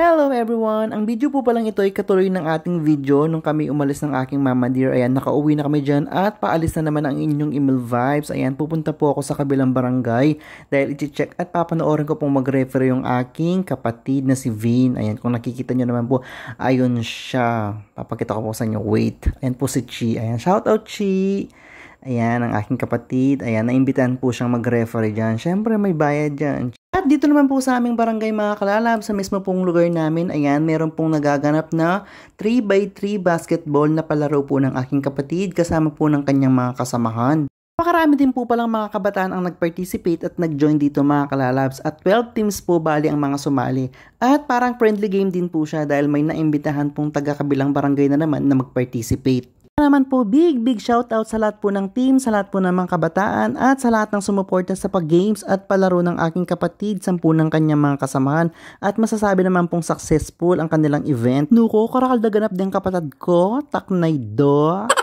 Hello everyone! Ang video po palang ito ay katuloy ng ating video nung kami umalis ng aking mama dear. Ayan, nakauwi na kami dyan at paalis na naman ang inyong email vibes. Ayan, pupunta po ako sa kabilang barangay dahil iti-check at papanoorin ko pong mag-refer yung aking kapatid na si Vin. Ayan, kung nakikita nyo naman po, ayun siya. Papakita ko po sa inyo. Wait. Ayan po si Chi. Ayan, shout out Chi! Ayan, ang aking kapatid. Ayan, naimbitahan po siyang mag refer dyan. Siyempre, may bayad dyan. At dito naman po sa aming barangay mga kalalab, sa mismo pong lugar namin, ayan, meron pong nagaganap na 3x3 basketball na palaro po ng aking kapatid kasama po ng kanyang mga kasamahan. Napakarami din po palang mga kabataan ang nag-participate at nag-join dito mga kalalabs at 12 teams po bali ang mga sumali. At parang friendly game din po siya dahil may naimbitahan pong taga-kabilang barangay na naman na mag-participate naman po, big big shout out sa lahat po ng team, sa lahat po ng mga kabataan at sa lahat ng sumuporta sa pag-games at palaro ng aking kapatid, sa sampu ng kanyang mga kasamahan at masasabi naman pong successful ang kanilang event. Nuko, karakaldaganap din kapatid ko, taknay do.